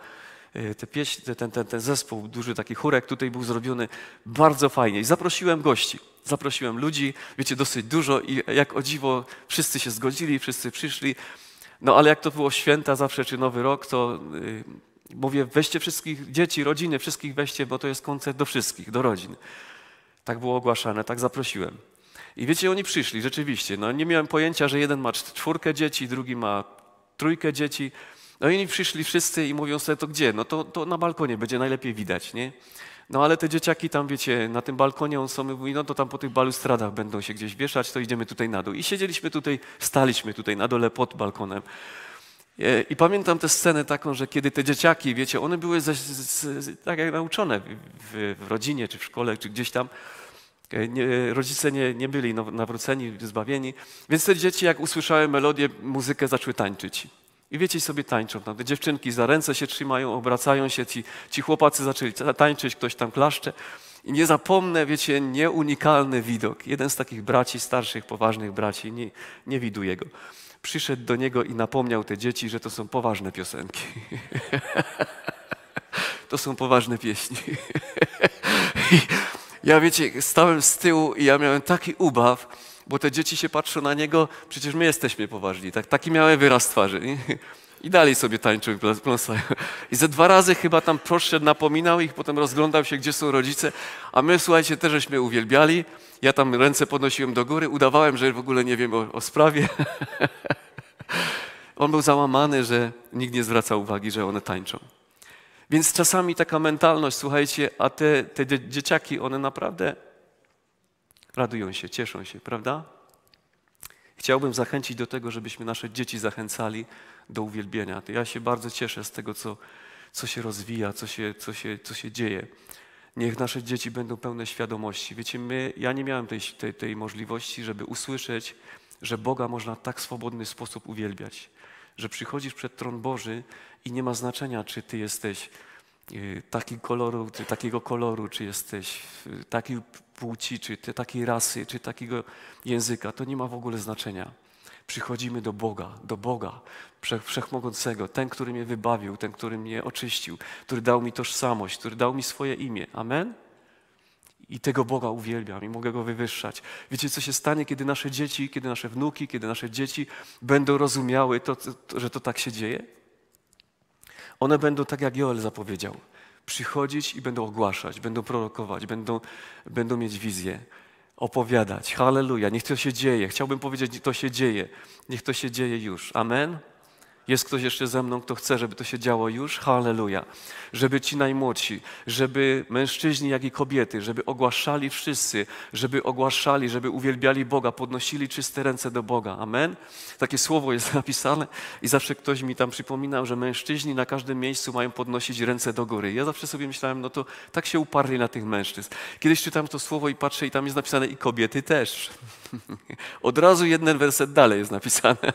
e, te pieśni, ten, ten, ten zespół, duży taki chórek tutaj był zrobiony bardzo fajnie. I zaprosiłem gości, zaprosiłem ludzi, wiecie, dosyć dużo i jak o dziwo wszyscy się zgodzili, wszyscy przyszli. No ale jak to było święta zawsze czy Nowy Rok, to yy, mówię, weźcie wszystkich dzieci, rodziny, wszystkich weźcie, bo to jest koncert do wszystkich, do rodzin. Tak było ogłaszane, tak zaprosiłem. I wiecie, oni przyszli rzeczywiście. No, nie miałem pojęcia, że jeden ma czwórkę dzieci, drugi ma trójkę dzieci. No i oni przyszli wszyscy i mówią sobie, to gdzie? No to, to na balkonie będzie najlepiej widać, nie? No ale te dzieciaki tam, wiecie, na tym balkonie, on sobie mówi, no to tam po tych balustradach będą się gdzieś wieszać, to idziemy tutaj na dół. I siedzieliśmy tutaj, staliśmy tutaj na dole pod balkonem. E, I pamiętam tę scenę taką, że kiedy te dzieciaki, wiecie, one były ze, tak jak nauczone w, w, rodzinie, czy w szkole, czy gdzieś tam, E, nie, rodzice nie, nie byli nawróceni, zbawieni. Więc te dzieci, jak usłyszały melodię, muzykę, zaczęły tańczyć. I wiecie, sobie tańczą. Tam te dziewczynki za ręce się trzymają, obracają się, ci, ci chłopacy zaczęli tańczyć, ktoś tam klaszcze. I nie zapomnę, wiecie, nieunikalny widok. Jeden z takich braci, starszych, poważnych braci, nie, nie widuje go. Przyszedł do niego i napomniał te dzieci, że to są poważne piosenki. to są poważne pieśni. ja wiecie, stałem z tyłu i ja miałem taki ubaw, bo te dzieci się patrzą na niego, przecież my jesteśmy poważni, tak, taki miałem wyraz twarzy. Nie? I dalej sobie tańczył, pląsają. I ze dwa razy chyba tam proszedł, napominał ich, potem rozglądał się, gdzie są rodzice. A my, słuchajcie, też żeśmy uwielbiali. Ja tam ręce podnosiłem do góry, udawałem, że w ogóle nie wiem o, o sprawie. On był załamany, że nikt nie zwraca uwagi, że one tańczą. Więc czasami taka mentalność, słuchajcie, a te, te dzieciaki, one naprawdę radują się, cieszą się, prawda? Chciałbym zachęcić do tego, żebyśmy nasze dzieci zachęcali do uwielbienia. Ja się bardzo cieszę z tego, co, co się rozwija, co się, co, się, co się dzieje. Niech nasze dzieci będą pełne świadomości. Wiecie, my, ja nie miałem tej, tej, tej możliwości, żeby usłyszeć, że Boga można w tak swobodny sposób uwielbiać. Że przychodzisz przed tron Boży i nie ma znaczenia, czy ty jesteś y, taki koloru, czy takiego koloru, czy jesteś y, takiej płci, czy ty takiej rasy, czy takiego języka. To nie ma w ogóle znaczenia. Przychodzimy do Boga, do Boga Wszechmogącego, ten, który mnie wybawił, ten, który mnie oczyścił, który dał mi tożsamość, który dał mi swoje imię. Amen? I tego Boga uwielbiam i mogę go wywyższać. Wiecie, co się stanie, kiedy nasze dzieci, kiedy nasze wnuki, kiedy nasze dzieci będą rozumiały, to, to, że to tak się dzieje? One będą, tak jak Joel zapowiedział, przychodzić i będą ogłaszać, będą prorokować, będą, będą mieć wizję, opowiadać. Halleluja, niech to się dzieje. Chciałbym powiedzieć, to się dzieje. Niech to się dzieje już. Amen. Jest ktoś jeszcze ze mną, kto chce, żeby to się działo już? Halleluja. Żeby ci najmłodsi, żeby mężczyźni, jak i kobiety, żeby ogłaszali wszyscy, żeby ogłaszali, żeby uwielbiali Boga, podnosili czyste ręce do Boga. Amen? Takie słowo jest napisane i zawsze ktoś mi tam przypominał, że mężczyźni na każdym miejscu mają podnosić ręce do góry. Ja zawsze sobie myślałem, no to tak się uparli na tych mężczyzn. Kiedyś czytam to słowo i patrzę i tam jest napisane i kobiety też. Od razu jeden werset dalej jest napisane.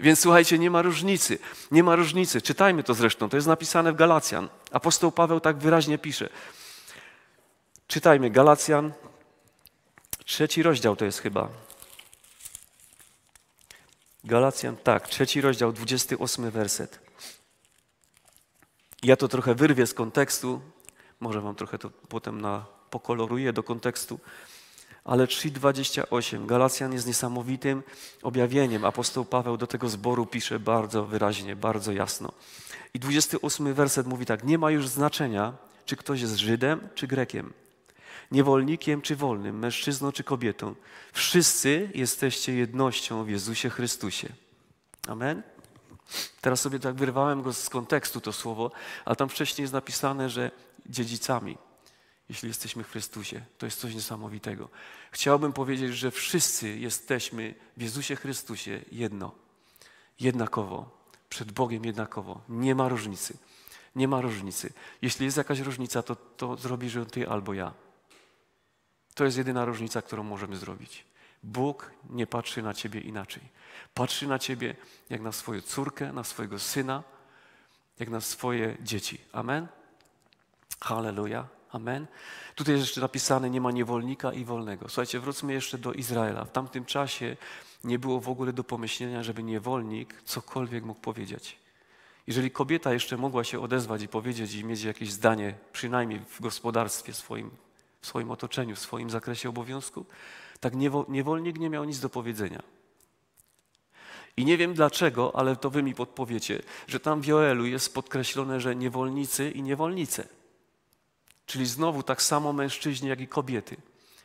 Więc słuchajcie, nie ma różnicy różnicy. Nie ma różnicy. Czytajmy to zresztą. To jest napisane w Galacjan. Apostoł Paweł tak wyraźnie pisze. Czytajmy Galacjan, trzeci rozdział to jest chyba. Galacjan, tak, trzeci rozdział, 28 werset. Ja to trochę wyrwię z kontekstu, może wam trochę to potem na, pokoloruję do kontekstu ale 3,28. Galacjan jest niesamowitym objawieniem. Apostoł Paweł do tego zboru pisze bardzo wyraźnie, bardzo jasno. I 28 werset mówi tak: Nie ma już znaczenia, czy ktoś jest Żydem, czy Grekiem, niewolnikiem, czy wolnym, mężczyzną, czy kobietą. Wszyscy jesteście jednością w Jezusie Chrystusie. Amen. Teraz sobie tak wyrwałem go z kontekstu to słowo, a tam wcześniej jest napisane, że dziedzicami jeśli jesteśmy w Chrystusie. To jest coś niesamowitego. Chciałbym powiedzieć, że wszyscy jesteśmy w Jezusie Chrystusie jedno. Jednakowo. Przed Bogiem jednakowo. Nie ma różnicy. Nie ma różnicy. Jeśli jest jakaś różnica, to, to zrobisz ją ty albo ja. To jest jedyna różnica, którą możemy zrobić. Bóg nie patrzy na ciebie inaczej. Patrzy na ciebie jak na swoją córkę, na swojego syna, jak na swoje dzieci. Amen? Hallelujah. Amen. Tutaj jest jeszcze napisane, nie ma niewolnika i wolnego. Słuchajcie, wróćmy jeszcze do Izraela. W tamtym czasie nie było w ogóle do pomyślenia, żeby niewolnik cokolwiek mógł powiedzieć. Jeżeli kobieta jeszcze mogła się odezwać i powiedzieć i mieć jakieś zdanie, przynajmniej w gospodarstwie swoim, w swoim otoczeniu, w swoim zakresie obowiązku, tak niewolnik nie miał nic do powiedzenia. I nie wiem dlaczego, ale to wy mi podpowiecie, że tam w Joelu jest podkreślone, że niewolnicy i niewolnice. Czyli znowu tak samo mężczyźni, jak i kobiety.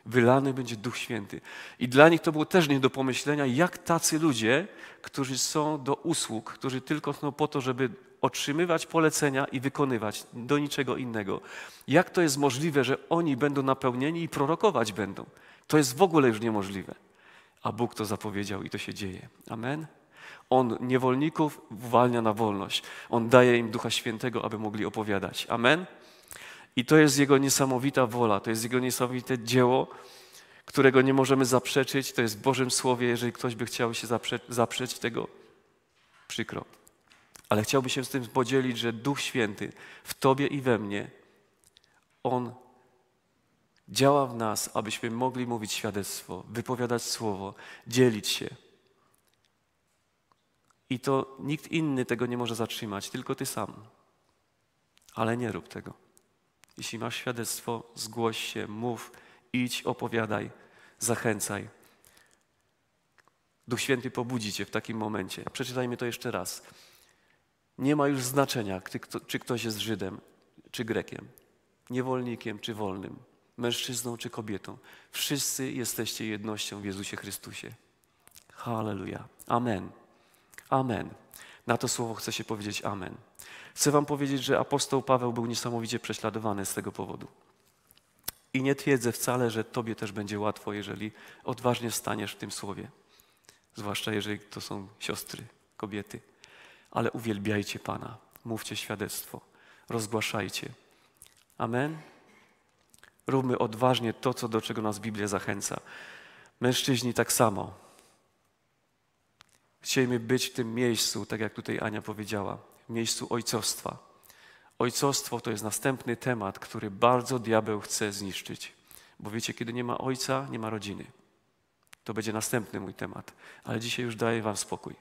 Wylany będzie Duch Święty. I dla nich to było też nie do pomyślenia, jak tacy ludzie, którzy są do usług, którzy tylko są po to, żeby otrzymywać polecenia i wykonywać, do niczego innego. Jak to jest możliwe, że oni będą napełnieni i prorokować będą? To jest w ogóle już niemożliwe. A Bóg to zapowiedział i to się dzieje. Amen. On niewolników uwalnia na wolność. On daje im Ducha Świętego, aby mogli opowiadać. Amen. I to jest Jego niesamowita wola, to jest Jego niesamowite dzieło, którego nie możemy zaprzeczyć. To jest w Bożym Słowie, jeżeli ktoś by chciał się zaprze zaprzeć tego, przykro. Ale chciałbym się z tym podzielić, że Duch Święty w Tobie i we mnie, On działa w nas, abyśmy mogli mówić świadectwo, wypowiadać słowo, dzielić się. I to nikt inny tego nie może zatrzymać, tylko Ty sam. Ale nie rób tego. Jeśli masz świadectwo, zgłoś się, mów, idź, opowiadaj, zachęcaj. Duch Święty pobudzi cię w takim momencie. Przeczytajmy to jeszcze raz. Nie ma już znaczenia, czy ktoś jest Żydem, czy Grekiem, niewolnikiem, czy wolnym, mężczyzną, czy kobietą. Wszyscy jesteście jednością w Jezusie Chrystusie. Halleluja. Amen. Amen. Na to słowo chcę się powiedzieć Amen. Chcę wam powiedzieć, że apostoł Paweł był niesamowicie prześladowany z tego powodu. I nie twierdzę wcale, że tobie też będzie łatwo, jeżeli odważnie staniesz w tym słowie. Zwłaszcza jeżeli to są siostry, kobiety. Ale uwielbiajcie Pana, mówcie świadectwo, rozgłaszajcie. Amen. Róbmy odważnie to, co do czego nas Biblia zachęca. Mężczyźni tak samo. Chcielibyśmy być w tym miejscu, tak jak tutaj Ania powiedziała, miejscu ojcostwa. Ojcostwo to jest następny temat, który bardzo diabeł chce zniszczyć. Bo wiecie, kiedy nie ma ojca, nie ma rodziny. To będzie następny mój temat. Ale dzisiaj już daję Wam spokój.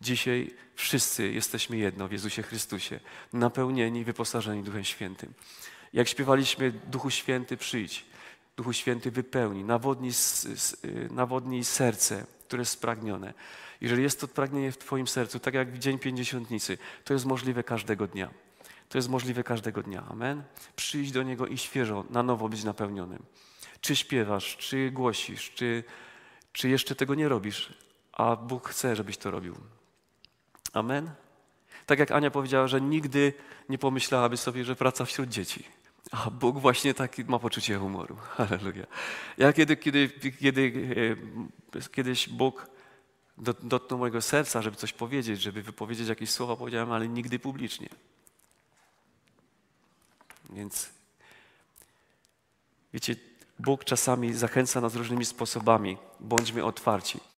Dzisiaj wszyscy jesteśmy jedno w Jezusie Chrystusie, napełnieni, wyposażeni Duchem Świętym. Jak śpiewaliśmy, Duchu Święty przyjdź, Duchu Święty wypełni, nawodni, y, nawodni serce, które jest spragnione. Jeżeli jest to pragnienie w Twoim sercu, tak jak w Dzień Pięćdziesiątnicy, to jest możliwe każdego dnia. To jest możliwe każdego dnia. Amen. Przyjdź do Niego i świeżo, na nowo być napełnionym. Czy śpiewasz, czy głosisz, czy, czy jeszcze tego nie robisz, a Bóg chce, żebyś to robił. Amen. Tak jak Ania powiedziała, że nigdy nie pomyślałaby sobie, że praca wśród dzieci. A Bóg właśnie taki ma poczucie humoru. Halleluja. Ja kiedy, kiedy, kiedy, e, kiedyś Bóg dotknął mojego serca, żeby coś powiedzieć, żeby wypowiedzieć jakieś słowa, powiedziałem, ale nigdy publicznie. Więc wiecie, Bóg czasami zachęca nas różnymi sposobami. Bądźmy otwarci.